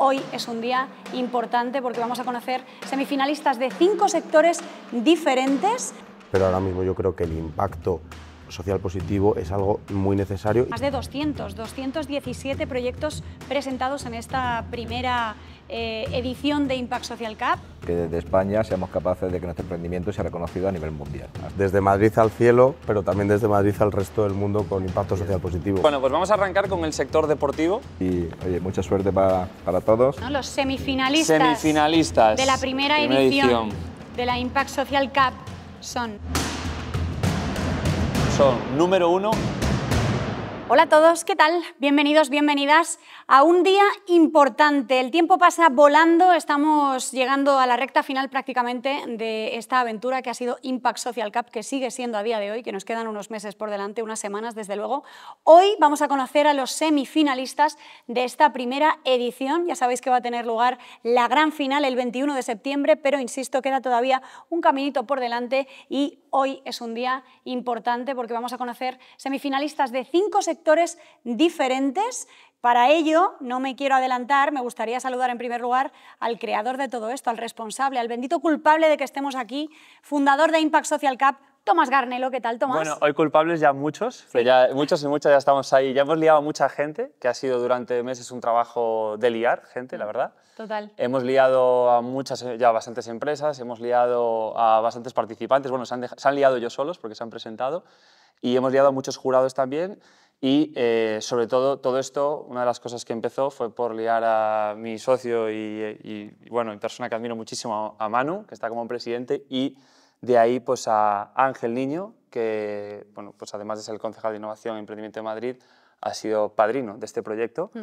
Hoy es un día importante porque vamos a conocer semifinalistas de cinco sectores diferentes. Pero ahora mismo yo creo que el impacto social positivo es algo muy necesario. Más de 200, 217 proyectos presentados en esta primera eh, edición de Impact Social Cup. Que desde España seamos capaces de que nuestro emprendimiento sea reconocido a nivel mundial. Desde Madrid al cielo, pero también desde Madrid al resto del mundo con impacto social positivo. Bueno, pues vamos a arrancar con el sector deportivo. Y oye, mucha suerte para, todos. Los semifinalistas, semifinalistas de la primera, edición de la Impact Social Cup son son, número uno... Hola a todos, ¿qué tal? Bienvenidos, bienvenidas a un día importante. El tiempo pasa volando, estamos llegando a la recta final prácticamente de esta aventura que ha sido Impact Social Cup, que sigue siendo a día de hoy, que nos quedan unos meses por delante, unas semanas desde luego. Hoy vamos a conocer a los semifinalistas de esta primera edición. Ya sabéis que va a tener lugar la gran final el 21 de septiembre, pero insisto, queda todavía un caminito por delante y hoy es un día importante porque vamos a conocer semifinalistas de cinco sectores diferentes para ello, no me quiero adelantar, me gustaría saludar en primer lugar al creador de todo esto, al responsable, al bendito culpable de que estemos aquí, fundador de Impact Social Cap, Tomás Garnelo, ¿qué tal, Tomás? Bueno, hoy culpables ya muchos, ya muchos y muchas ya estamos ahí. Ya hemos liado a mucha gente, que ha sido durante meses un trabajo de liar gente, la mm, verdad. Total. Hemos liado a muchas, ya bastantes empresas, hemos liado a bastantes participantes. Bueno, se han, han liado yo solos porque se han presentado. Y hemos liado a muchos jurados también. Y eh, sobre todo, todo esto, una de las cosas que empezó fue por liar a mi socio y, bueno y persona que admiro muchísimo, a Manu, que está como presidente, y de ahí pues a Ángel Niño, que bueno, pues además de ser el concejal de Innovación y e Emprendimiento de Madrid, ha sido padrino de este proyecto. Mm.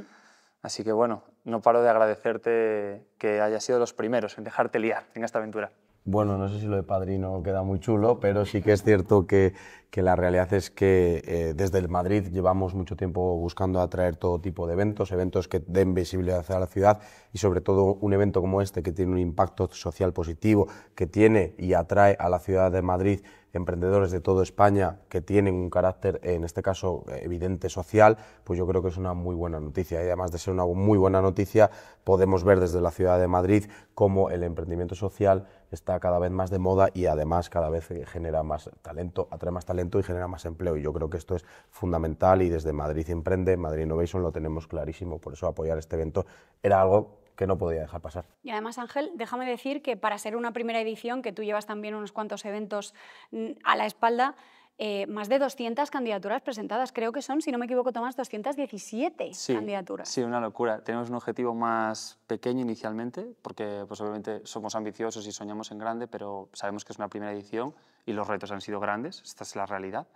Así que bueno, no paro de agradecerte que hayas sido los primeros en dejarte liar en esta aventura. Bueno, no sé si lo de padrino queda muy chulo, pero sí que es cierto que, que la realidad es que eh, desde el Madrid llevamos mucho tiempo buscando atraer todo tipo de eventos, eventos que den visibilidad a la ciudad y sobre todo un evento como este que tiene un impacto social positivo, que tiene y atrae a la ciudad de Madrid emprendedores de toda España que tienen un carácter, en este caso, evidente social, pues yo creo que es una muy buena noticia. Y además de ser una muy buena noticia, podemos ver desde la ciudad de Madrid cómo el emprendimiento social está cada vez más de moda y además cada vez genera más talento, atrae más talento y genera más empleo. Y yo creo que esto es fundamental y desde Madrid Emprende, Madrid Innovation lo tenemos clarísimo. Por eso apoyar este evento era algo que no podía dejar pasar. Y además, Ángel, déjame decir que para ser una primera edición, que tú llevas también unos cuantos eventos mm, a la espalda, eh, más de 200 candidaturas presentadas. Creo que son, si no me equivoco, Tomás, 217 candidaturas. Sí, una locura. Tenemos un objetivo más pequeño inicialmente, porque pues, obviamente somos ambiciosos y soñamos en grande, pero sabemos que es una primera edición y los retos han sido grandes, esta es la realidad.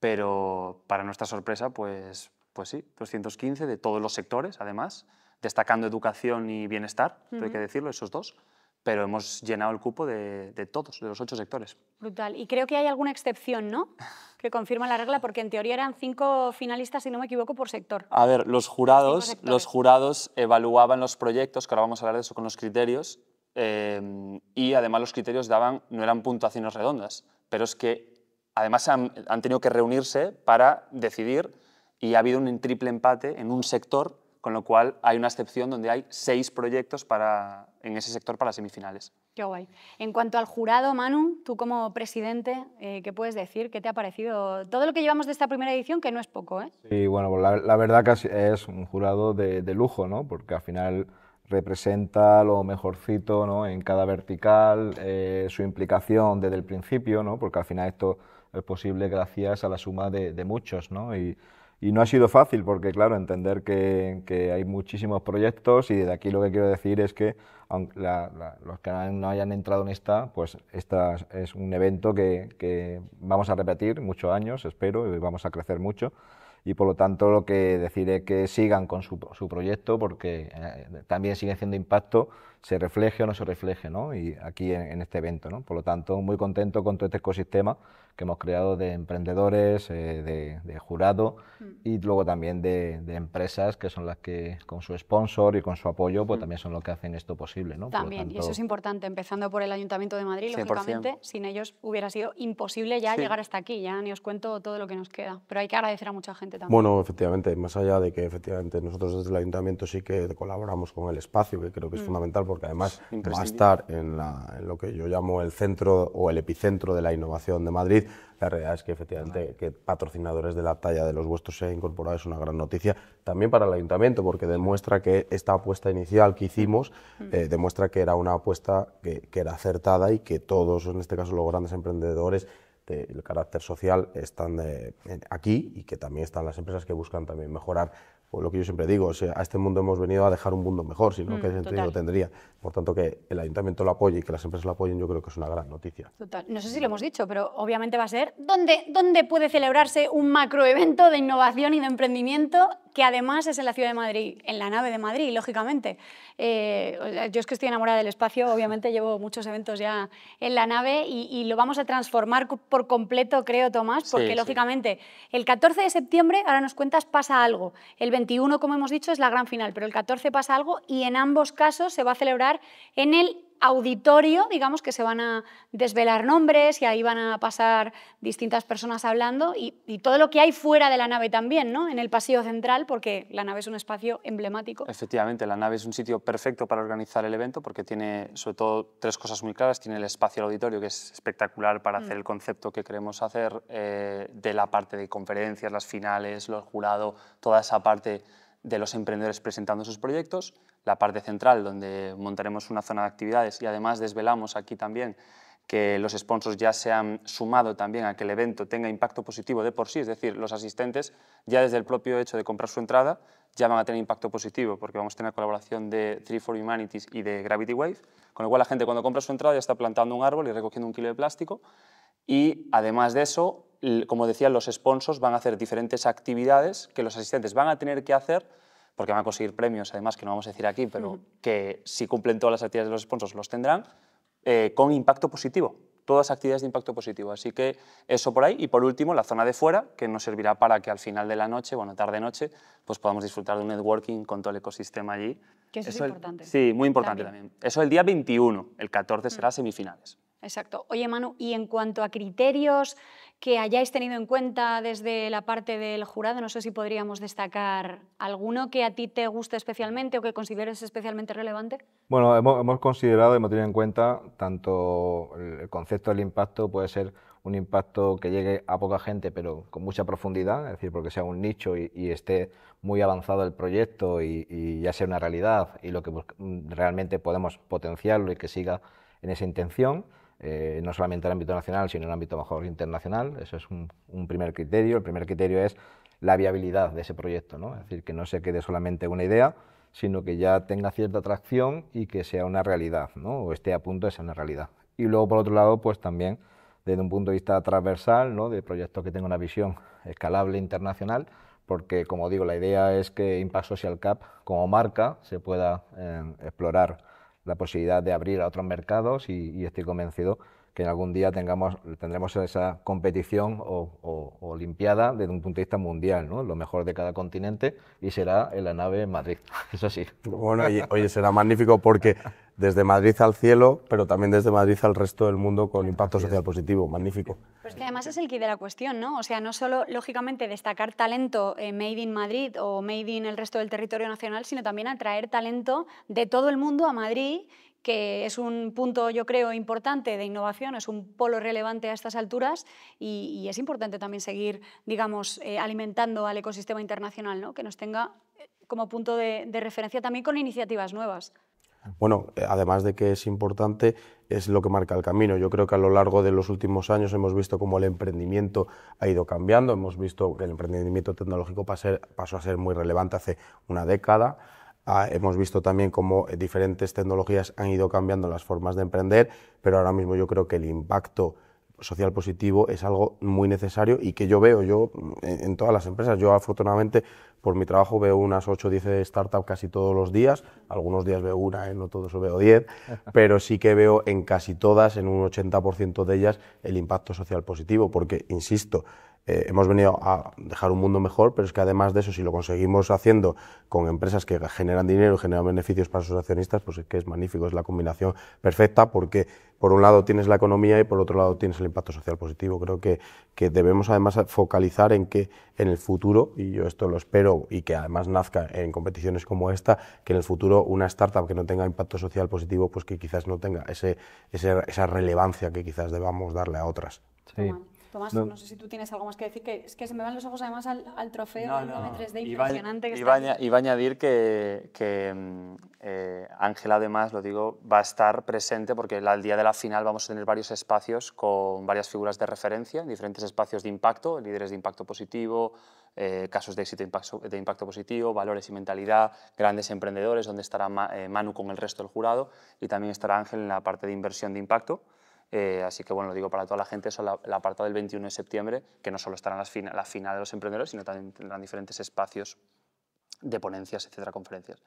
Pero para nuestra sorpresa, pues, pues sí, 215 de todos los sectores, además destacando educación y bienestar, hay que decirlo, esos dos, pero hemos llenado el cupo de, todos, de los ocho sectores. Brutal. Y creo que hay alguna excepción, ¿no? Que confirma la regla, porque en teoría eran cinco finalistas, si no me equivoco, por sector. A ver, los jurados, los jurados evaluaban los proyectos, que ahora vamos a hablar de eso con los criterios, eh, y además los criterios daban, no eran puntuaciones redondas, pero es que además han tenido que reunirse para decidir y ha habido un triple empate en un sector con lo cual hay una excepción donde hay seis proyectos para, en ese sector para las semifinales. Qué guay. En cuanto al jurado, Manu, tú como presidente, eh, ¿qué puedes decir? ¿Qué te ha parecido todo lo que llevamos de esta primera edición, que no es poco? ¿eh? Sí, bueno, pues la, verdad verdad que es un jurado de, de, lujo, ¿no? porque al final representa lo mejorcito ¿no? en cada vertical, eh, su implicación desde el principio, ¿no? porque al final esto es posible gracias a la suma de, de muchos. ¿no? Y, y no ha sido fácil porque, claro, entender que, hay muchísimos proyectos y de aquí lo que quiero decir es que aunque los que no hayan entrado en esta, pues esta es un evento que, vamos a repetir muchos años, espero, y vamos a crecer mucho y por lo tanto lo que decir es que sigan con su, proyecto porque eh, también sigue haciendo impacto se refleje o no se refleje ¿no? Y aquí en, este evento. ¿no? Por lo tanto, muy contento con todo este ecosistema que hemos creado de emprendedores, eh, de, jurado mm. y luego también de, empresas que son las que con su sponsor y con su apoyo pues mm. también son los que hacen esto posible. ¿no? También, y eso es importante, empezando por el Ayuntamiento de Madrid, lógicamente, sin ellos hubiera sido imposible ya llegar hasta aquí, ya ni os cuento todo lo que nos queda, pero hay que agradecer a mucha gente también. Bueno, efectivamente, más allá de que efectivamente nosotros desde el Ayuntamiento sí que colaboramos con el espacio, que creo que es mm. fundamental porque además va a estar en, lo que yo llamo el centro o el epicentro de la innovación de Madrid. La realidad es que efectivamente que patrocinadores de la talla de los vuestros se hayan incorporado es una gran noticia también para el ayuntamiento porque demuestra que esta apuesta inicial que hicimos mm. eh, demuestra que era una apuesta que, era acertada y que todos, en este caso los grandes emprendedores, del carácter social están eh, aquí y que también están las empresas que buscan también mejorar pues, lo que yo siempre digo, o sea, a este mundo hemos venido a dejar un mundo mejor, si no, que mm, tendría. Por tanto, que el ayuntamiento lo apoye y que las empresas lo apoyen, yo creo que es una gran noticia. No sé si lo hemos dicho, pero obviamente va a ser ¿dónde, dónde puede celebrarse un macroevento de innovación y de emprendimiento que además es en la ciudad de Madrid, en la nave de Madrid, lógicamente. Eh, yo es que estoy enamorada del espacio, obviamente llevo muchos eventos ya en la nave y, lo vamos a transformar por completo, creo, Tomás, porque lógicamente el 14 de septiembre, ahora nos cuentas, pasa algo. El 21, como hemos dicho, es la gran final, pero el 14 pasa algo y en ambos casos se va a celebrar en el auditorio, digamos, que se van a desvelar nombres y ahí van a pasar distintas personas hablando y, todo lo que hay fuera de la nave también, ¿no? En el pasillo central, porque la nave es un espacio emblemático. Efectivamente, la nave es un sitio perfecto para organizar el evento porque tiene, sobre todo, tres cosas muy claras. Tiene el espacio auditorio, que es espectacular para mm. hacer el concepto que queremos hacer eh, de la parte de conferencias, las finales, los jurados, toda esa parte de los emprendedores presentando sus proyectos, la parte central donde montaremos una zona de actividades y además desvelamos aquí también que los sponsors ya se han sumado también a que el evento tenga impacto positivo de por sí, es decir, los asistentes ya desde el propio hecho de comprar su entrada ya van a tener impacto positivo porque vamos a tener colaboración de 3 for Humanities y de Gravity Wave, con lo cual la gente cuando compra su entrada ya está plantando un árbol y recogiendo un kilo de plástico y además de eso, como decía, los sponsors van a hacer diferentes actividades que los asistentes van a tener que hacer porque van a conseguir premios, además, que no vamos a decir aquí, pero que si cumplen todas las actividades de los sponsors los tendrán, eh, con impacto positivo, todas actividades de impacto positivo. Así que eso por ahí. Y por último, la zona de fuera, que nos servirá para que al final de la noche, bueno, tarde-noche, pues podamos disfrutar de un networking con todo el ecosistema allí. Que eso, es importante. sí, muy importante también. Eso el día 21, el 14 mm. será semifinales. Exacto. Oye, Manu, y en cuanto a criterios que hayáis tenido en cuenta desde la parte del jurado, no sé si podríamos destacar alguno que a ti te guste especialmente o que consideres especialmente relevante. Bueno, hemos, hemos considerado, hemos tenido en cuenta tanto el concepto del impacto, puede ser un impacto que llegue a poca gente pero con mucha profundidad, es decir, porque sea un nicho y, esté muy avanzado el proyecto y, y, ya sea una realidad y lo que mm, realmente podemos potenciarlo y que siga en esa intención eh, no solamente en el ámbito nacional, sino en ámbito mejor internacional. Eso es un, primer criterio. El primer criterio es la viabilidad de ese proyecto, ¿no? es decir, que no se quede solamente una idea, sino que ya tenga cierta atracción y que sea una realidad, ¿no? o esté a punto de ser una realidad. Y luego, por otro lado, pues también desde un punto de vista transversal, ¿no? de proyectos que tengan una visión escalable internacional, porque, como digo, la idea es que Impact Social Cap como marca se pueda eh, explorar la posibilidad de abrir a otros mercados y, y estoy convencido que algún día tengamos, tendremos esa competición o, o, olimpiada desde un punto de vista mundial, lo mejor de cada continente, y será en la nave en Madrid, eso sí. Bueno, oye, será magnífico porque desde Madrid al cielo, pero también desde Madrid al resto del mundo con impacto social positivo, magnífico. Pues que además es el quid de la cuestión, ¿no? O sea, no solo, lógicamente, destacar talento eh, made in Madrid o made in el resto del territorio nacional, sino también atraer talento de todo el mundo a Madrid que es un punto, yo creo, importante de innovación, es un polo relevante a estas alturas y, es importante también seguir, digamos, eh, alimentando al ecosistema internacional, que nos tenga eh, como punto de, de referencia también con iniciativas nuevas. Bueno, eh, además de que es importante, es lo que marca el camino. Yo creo que a lo largo de los últimos años hemos visto cómo el emprendimiento ha ido cambiando, hemos visto que el emprendimiento tecnológico pasó a ser muy relevante hace una década Ah, hemos visto también cómo eh, diferentes tecnologías han ido cambiando las formas de emprender, pero ahora mismo yo creo que el impacto social positivo es algo muy necesario y que yo veo yo mm, en, todas las empresas. Yo afortunadamente por mi trabajo veo unas 8 o 10 startups casi todos los días, algunos días veo una, eh, no todos veo 10, pero sí que veo en casi todas, en un 80% de ellas, el impacto social positivo, porque, insisto, eh, hemos venido a dejar un mundo mejor, pero es que además de eso, si lo conseguimos haciendo con empresas que generan dinero y generan beneficios para sus accionistas, pues es que es magnífico, es la combinación perfecta, porque por un lado tienes la economía y por otro lado tienes el impacto social positivo. Creo que, que debemos además focalizar en que en el futuro, y yo esto lo espero y que además nazca en competiciones como esta, que en el futuro una startup que no tenga impacto social positivo, pues que quizás no tenga ese, ese esa relevancia que quizás debamos darle a otras. Sí. Tomás, no. sé si tú tienes algo más que decir, que es que se me van los ojos además al, trofeo de 3D impresionante iba, que Iba a añadir que, mm, eh, Ángel además, lo digo, va a estar presente porque al día de la final vamos a tener varios espacios con varias figuras de referencia, diferentes espacios de impacto, líderes de impacto positivo, eh, casos de éxito de impacto positivo, valores y mentalidad, grandes emprendedores, donde estará eh, Manu con el resto del jurado y también estará Ángel en la parte de inversión de impacto. Eh, así que bueno, lo digo para toda la gente, eso la, el del 21 de septiembre, que no solo estarán las fina, la final de los emprendedores, sino también tendrán diferentes espacios de ponencias, etcétera, conferencias.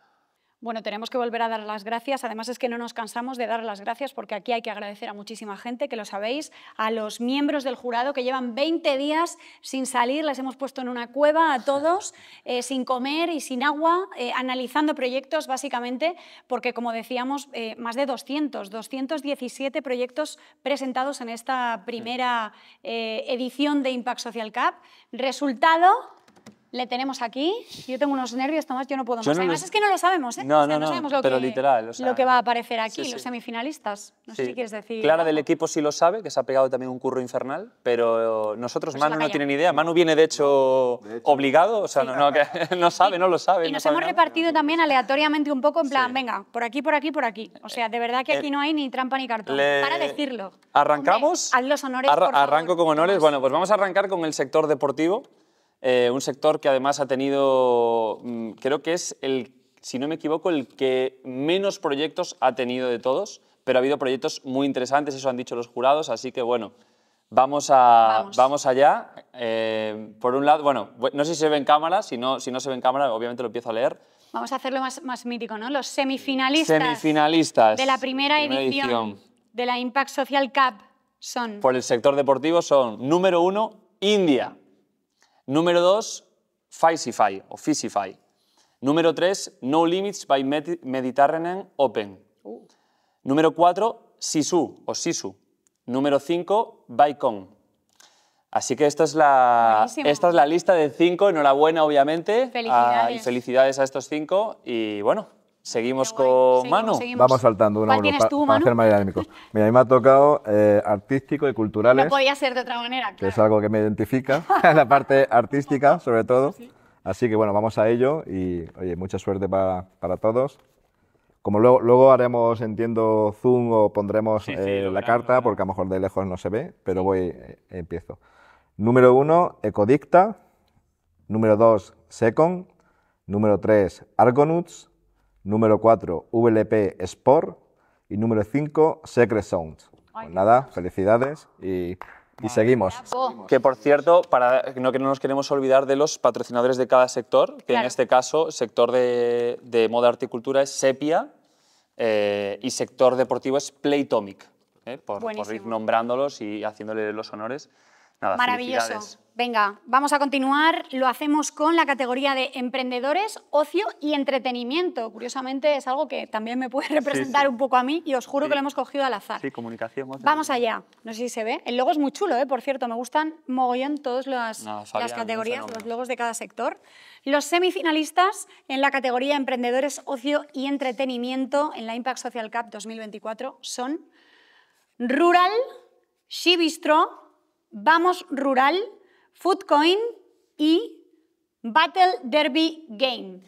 Bueno, tenemos que volver a dar las gracias. Además es que no nos cansamos de dar las gracias porque aquí hay que agradecer a muchísima gente, que lo sabéis, a los miembros del jurado que llevan 20 días sin salir, les hemos puesto en una cueva a todos, eh, sin comer y sin agua, eh, analizando proyectos básicamente, porque como decíamos, eh, más de 200, 217 proyectos presentados en esta primera edición de Impact Social Cup. Resultado, le tenemos aquí. Yo tengo unos nervios, Tomás, yo no puedo más. Además, es que no lo sabemos, ¿eh? No, no, no, sabemos lo pero que, literal. lo que va a aparecer aquí, los semifinalistas. No sé si quieres decir. Clara del equipo sí lo sabe, que se ha pegado también un curro infernal, pero nosotros, pues Manu no tiene ni idea. Manu viene, de hecho, obligado, o sea, no, no, sabe, no lo sabe. Y nos hemos repartido también aleatoriamente un poco, en plan, venga, por aquí, por aquí, por aquí. O sea, de verdad que eh, aquí no hay ni trampa ni cartón. Para decirlo. ¿Arrancamos? haz los honores. arranco con honores. Bueno, pues vamos a arrancar con el sector deportivo. Eh, un sector que además ha tenido, mm, creo que es el, si no me equivoco, el que menos proyectos ha tenido de todos, pero ha habido proyectos muy interesantes, eso han dicho los jurados, así que bueno, Vamos, a, vamos. allá. Eh, por un lado, bueno, no sé si se ven ve cámaras, si no, si no se ven en cámara, obviamente lo empiezo a leer. Vamos a hacerlo más, más mítico, ¿no? Los semifinalistas, semifinalistas de la primera, edición, edición, de la Impact Social Cup son... Por el sector deportivo son, número uno, India. Número 2, Faisify o Fisify. Número 3, No Limits by Mediterranean Open. Uh. Número 4, Sisu o Sisu. Número 5, Baikon. Así que esta es la, esta es la lista de cinco. Enhorabuena, obviamente. Ah, felicidades. A, felicidades a estos cinco. Y bueno, Seguimos con mano. Vamos saltando una vez para, para hacer más dinámicos. Mira, a mí me ha tocado eh, artístico y culturales. No podía ser de otra manera, Que es algo que me identifica, la parte artística sobre todo. Así que bueno, vamos a ello y oye, mucha suerte para, todos. Como luego, luego, haremos, entiendo, zoom o pondremos eh, la carta, porque a lo mejor de lejos no se ve, pero voy, eh, empiezo. Número uno, Ecodicta. Número dos, Secon. Número tres, Argonuts número 4 VLP Sport y número 5 Secret Sound. Pues nada, felicidades y y seguimos. Que por cierto, para no que no nos queremos olvidar de los patrocinadores de cada sector, que en este caso, sector de, de moda cultura es Sepia eh, y sector deportivo es Playtomic, eh, por, por, ir nombrándolos y haciéndole los honores. Maravilloso. Venga, vamos a continuar. Lo hacemos con la categoría de emprendedores, ocio y entretenimiento. Curiosamente es algo que también me puede representar un poco a mí y os juro que lo hemos cogido al azar. Sí, comunicación. Vamos allá. No sé si se ve. El logo es muy chulo, ¿eh? por cierto. Me gustan mogollón todas las, categorías, los logos de cada sector. Los semifinalistas en la categoría emprendedores, ocio y entretenimiento en la Impact Social Cup 2024 son Rural, Shibistro, Vamos Rural, Foodcoin y Battle Derby Game.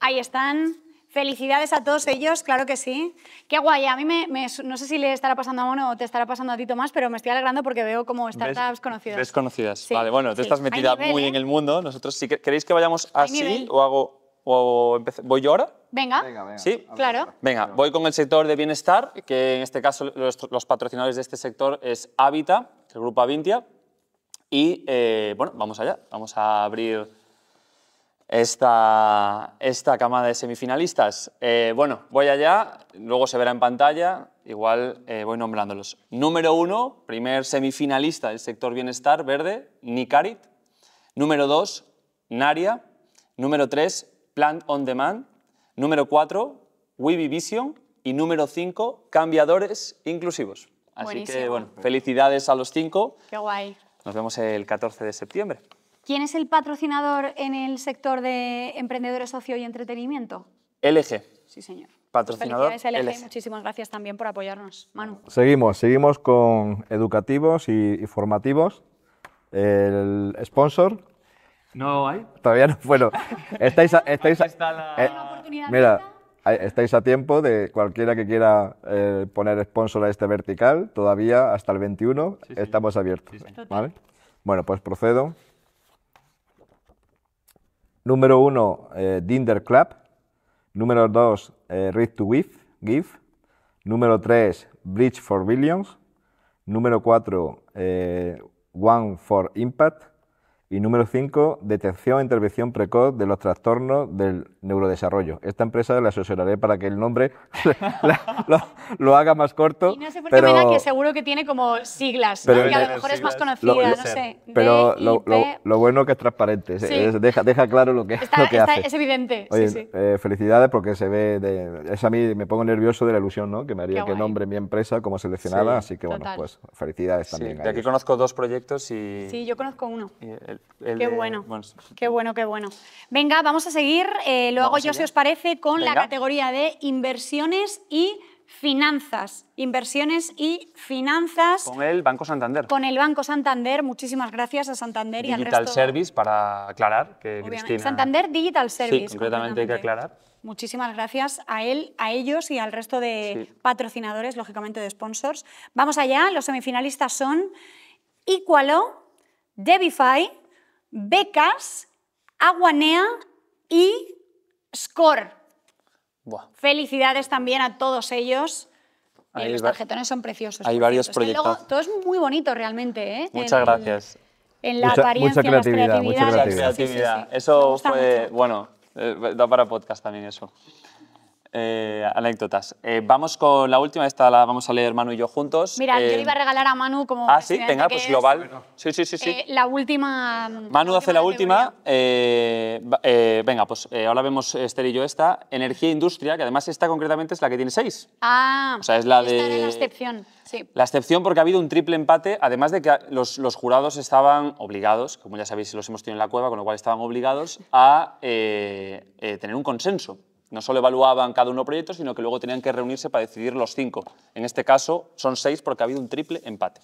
Ahí están. Felicidades a todos ellos, claro que sí. Qué guay, a mí me, no sé si le estará pasando a uno o te estará pasando a ti, Tomás, pero me estoy alegrando porque veo como startups conocidas. Desconocidas. conocidas? vale, bueno, te estás metida muy ¿eh? en el mundo. Nosotros, si queréis que vayamos así o hago... O ¿Voy yo ahora? Venga. sí, claro. Venga, voy con el sector de bienestar, que en este caso los, patrocinadores de este sector es Habita el grupo Avintia. Y eh, bueno, vamos allá, vamos a abrir esta, esta cama de semifinalistas. Eh, bueno, voy allá, luego se verá en pantalla, igual eh, voy nombrándolos. Número uno, primer semifinalista del sector bienestar verde, Nicarit. Número dos, Naria. Número tres, Plant on Demand. Número cuatro, Webivision. Vision. Y número 5, Cambiadores Inclusivos. Así que, bueno, felicidades a los cinco. Qué guay. Nos vemos el 14 de septiembre. ¿Quién es el patrocinador en el sector de emprendedores socio y entretenimiento? LG. Sí, señor. Patrocinador. LG. Muchísimas gracias también por apoyarnos, Manu. Seguimos, seguimos con educativos y, formativos. El sponsor. No hay. Todavía no. Bueno, estáis. estáis está la... Eh, mira, estáis a tiempo de cualquiera que quiera eh, poner sponsor a este vertical, todavía hasta el 21 estamos abiertos. Bueno, pues procedo. Número 1, eh, Dinder Club. Número 2, eh, Read to With, Give. Número 3, Bridge for Billions. Número 4, eh, One for Impact. Y número 5, detección e intervención precoz de los trastornos del neurodesarrollo. Esta empresa la asesoraré para que el nombre lo, haga más corto. Y no sé por qué me da que seguro que tiene como siglas, pero, a lo mejor es más conocida, no sé. Pero lo, bueno que es transparente, deja, deja, claro lo que, lo que hace. Es evidente. sí, sí. Eh, felicidades porque se ve, de, es a mí, me pongo nervioso de la ilusión ¿no? que me haría que nombre mi empresa como seleccionada, así que bueno, pues felicidades también. de aquí conozco dos proyectos y... Sí, yo conozco uno qué bueno, qué bueno, qué bueno. Venga, vamos a seguir, Luego, eh, lo hago yo si os parece, con la categoría de inversiones y finanzas. Inversiones y finanzas. Con el Banco Santander. Con el Banco Santander, muchísimas gracias a Santander y al resto. Service, para aclarar que Santander Digital Service. Sí, completamente hay que aclarar. Muchísimas gracias a él, a ellos y al resto de patrocinadores, lógicamente de sponsors. Vamos allá, los semifinalistas son Equalo, Debify, Becas, Aguanea y Score. Felicidades también a todos ellos. Eh, los tarjetones son preciosos. Hay varios proyectos. todo es muy bonito realmente. ¿eh? Muchas gracias. En la apariencia, mucha creatividad, Eso fue, bueno, eh, da para podcast también eso eh, anécdotas. Eh, vamos con la última, esta la vamos a leer Manu y yo juntos. Mira, yo le eh, iba a regalar a Manu como. Ah, sí, venga, pues global. Sí, sí, sí. sí. Eh, la última. Manu hace la última. venga, pues ahora vemos Esther y yo esta. Energía e industria, que además esta concretamente es la que tiene seis. Ah, o sea, es la de. la excepción. Sí. La excepción porque ha habido un triple empate, además de que los, los, jurados estaban obligados, como ya sabéis, los hemos tenido en la cueva, con lo cual estaban obligados a tener un consenso no solo evaluaban cada uno proyecto sino que luego tenían que reunirse para decidir los cinco. En este caso son seis porque ha habido un triple empate.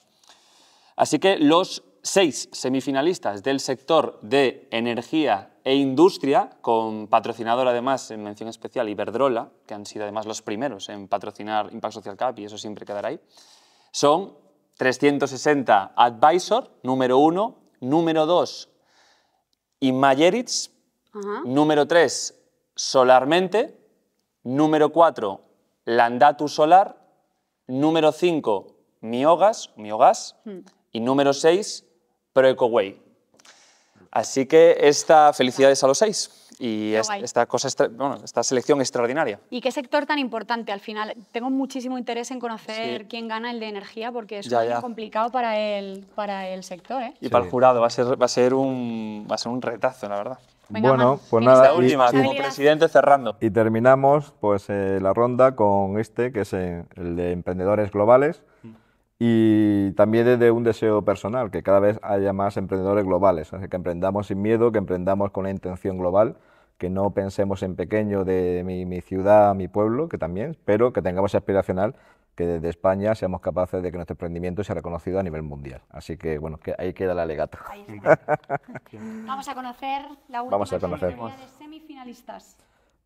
Así que los seis semifinalistas del sector de energía e industria, con patrocinador además en mención especial Iberdrola, que han sido además los primeros en patrocinar Impact Social Cap y eso siempre quedará ahí, son 360 Advisor, número uno, número dos Imayeritz, número tres solarmente. Número 4, Landatu solar. Número 5, miogas, miogas. Hmm. Y número 6, proecoway. Así que esta felicidades a los seis y esta, cosa, esta selección extraordinaria. ¿Y qué sector tan importante al final? Tengo muchísimo interés en conocer quién gana el de energía porque es muy complicado para el, para el sector. ¿eh? Y para el jurado va a ser, va a ser, un, va a ser un retazo, la verdad bueno, pues nada. última, y, como presidente cerrando. Y terminamos pues eh, la ronda con este, que es eh, el de emprendedores globales. Y también desde un deseo personal, que cada vez haya más emprendedores globales. que emprendamos sin miedo, que emprendamos con la intención global, que no pensemos en pequeño de mi, mi ciudad, mi pueblo, que también, pero que tengamos aspiracional que desde España seamos capaces de que nuestro emprendimiento sea reconocido a nivel mundial. Así que, bueno, que ahí queda el alegato. Vamos a conocer la última Vamos de semifinalistas.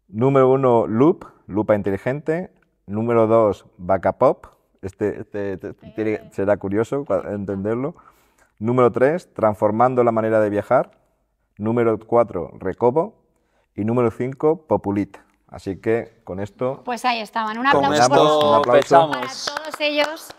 Número uno, Loop, Lupa Inteligente. Número dos, Bacapop. Este, este, este será curioso entenderlo. Número tres, Transformando la manera de viajar. Número cuatro, Recobo. Y número cinco, Populit. Así que con esto. Pues ahí estaban. Un aplauso, por... un aplauso. para todos ellos.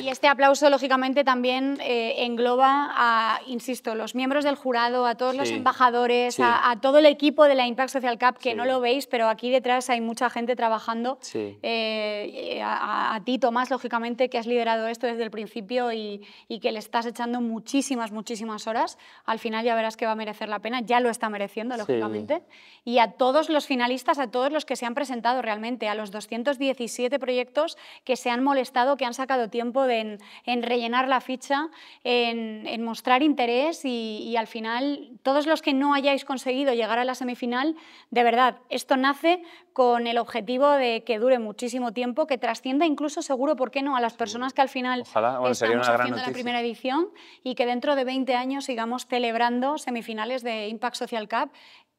Y este aplauso, lógicamente, también eh, engloba a, insisto, los miembros del jurado, a todos los embajadores, a, todo el equipo de la Impact Social Cup, que no lo veis, pero aquí detrás hay mucha gente trabajando. Eh, a, ti, Tomás, lógicamente, que has liderado esto desde el principio y, que le estás echando muchísimas, muchísimas horas. Al final ya verás que va a merecer la pena, ya lo está mereciendo, lógicamente. Y a todos los finalistas, a todos los que se han presentado realmente, a los 217 proyectos que se han molestado, que han sacado tiempo de en, rellenar la ficha, en, mostrar interés y, al final todos los que no hayáis conseguido llegar a la semifinal, de verdad, esto nace con el objetivo de que dure muchísimo tiempo, que trascienda incluso seguro, ¿por qué no?, a las personas que al final Ojalá, bueno, haciendo la primera edición y que dentro de 20 años sigamos celebrando semifinales de Impact Social Cup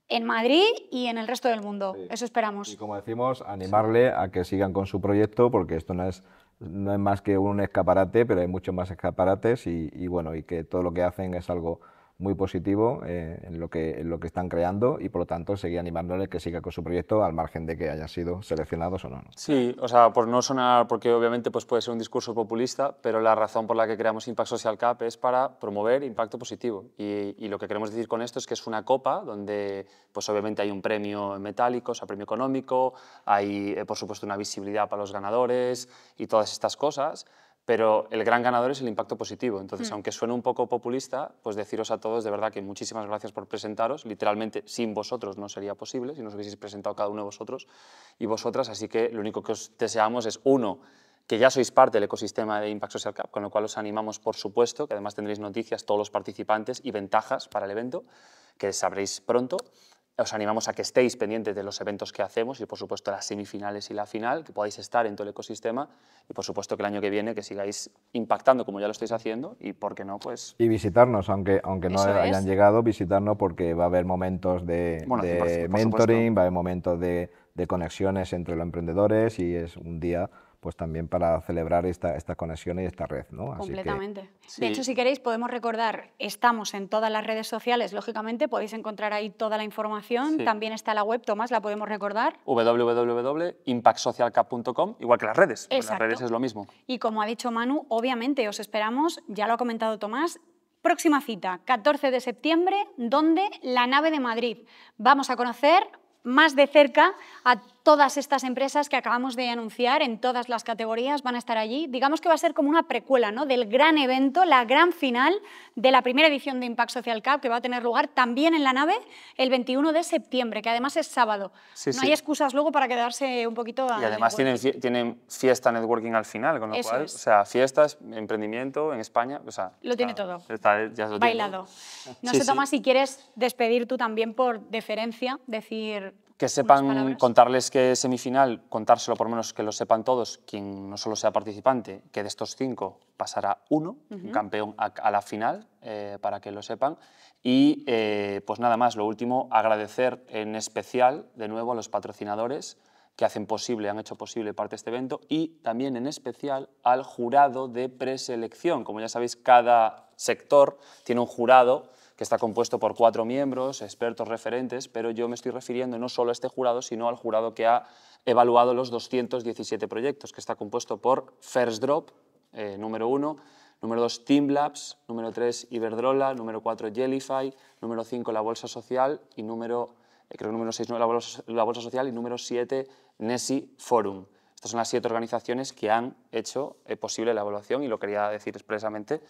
en Madrid y en el resto del mundo. Eso esperamos. Y como decimos, animarle a que sigan con su proyecto porque esto no es no es más que un escaparate, pero hay muchos más escaparates y, y bueno, y que todo lo que hacen es algo muy positivo eh, en, lo que, lo que están creando y por lo tanto seguir animándoles que siga con su proyecto al margen de que hayan sido seleccionados o no. Sí, o sea, por no sonar, porque obviamente pues puede ser un discurso populista, pero la razón por la que creamos Impact Social Cup es para promover impacto positivo. Y, lo que queremos decir con esto es que es una copa donde pues obviamente hay un premio metálico, o sea, premio económico, hay eh, por supuesto una visibilidad para los ganadores y todas estas cosas pero el gran ganador es el impacto positivo. Entonces, hmm. aunque suene un poco populista, pues deciros a todos de verdad que muchísimas gracias por presentaros. Literalmente, sin vosotros no sería posible, si no os hubieseis presentado cada uno de vosotros y vosotras. Así que lo único que os deseamos es, uno, que ya sois parte del ecosistema de Impact Social Cup, con lo cual os animamos, por supuesto, que además tendréis noticias, todos los participantes y ventajas para el evento, que sabréis pronto. Os animamos a que estéis pendientes de los eventos que hacemos y, por supuesto, las semifinales y la final, que podáis estar en todo el ecosistema y, por supuesto, que el año que viene que sigáis impactando como ya lo estáis haciendo y, ¿por qué no? pues Y visitarnos, aunque, aunque no hayan llegado, visitarnos porque va a haber momentos de, mentoring, va a haber momentos de, de conexiones entre los emprendedores y es un día pues también para celebrar esta, esta conexión y esta red. ¿no? Completamente. De hecho, si queréis, podemos recordar, estamos en todas las redes sociales, lógicamente, podéis encontrar ahí toda la información. También está la web, Tomás, la podemos recordar. www.impactsocialcap.com, igual que las redes. Exacto. las redes es lo mismo. Y como ha dicho Manu, obviamente os esperamos, ya lo ha comentado Tomás, próxima cita, 14 de septiembre, donde la nave de Madrid. Vamos a conocer más de cerca a todas estas empresas que acabamos de anunciar en todas las categorías van a estar allí. Digamos que va a ser como una precuela ¿no? del gran evento, la gran final de la primera edición de Impact Social Cup que va a tener lugar también en la nave el 21 de septiembre, que además es sábado. no hay excusas luego para quedarse un poquito... y además tienen, fiesta networking al final, con lo cual, o sea, fiestas, emprendimiento en España, Lo tiene todo. Está, Bailado. No se sé, Tomás, si quieres despedir tú también por deferencia, decir que sepan contarles que es semifinal, contárselo por lo menos que lo sepan todos, quien no solo sea participante, que de estos cinco pasará uno, un campeón a, la final, eh, para que lo sepan. Y eh, pues nada más, lo último, agradecer en especial de nuevo a los patrocinadores que hacen posible, han hecho posible parte de este evento y también en especial al jurado de preselección. Como ya sabéis, cada sector tiene un jurado que está compuesto por cuatro miembros, expertos referentes, pero yo me estoy refiriendo no solo a este jurado, sino al jurado que ha evaluado los 217 proyectos, que está compuesto por First Drop, eh, número uno, número dos, Team Labs, número tres, Iberdrola, número cuatro, Jellyfy, número cinco, la Bolsa Social y número, eh, creo que número 6 la Bolsa, Social y número siete Nessie Forum. Estas son las siete organizaciones que han hecho eh, posible la evaluación y lo quería decir expresamente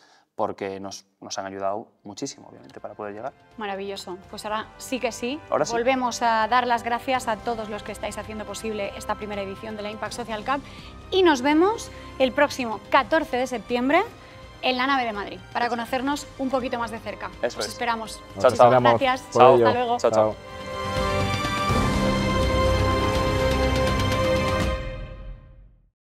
porque nos, nos, han ayudado muchísimo, obviamente, para poder llegar. Maravilloso. Pues ahora sí que sí, volvemos a dar las gracias a todos los que estáis haciendo posible esta primera edición de la Impact Social Cup y nos vemos el próximo 14 de septiembre en la nave de Madrid para conocernos un poquito más de cerca. Eso Os esperamos. Chao, Gracias. Chao. Hasta luego. Chao, chao.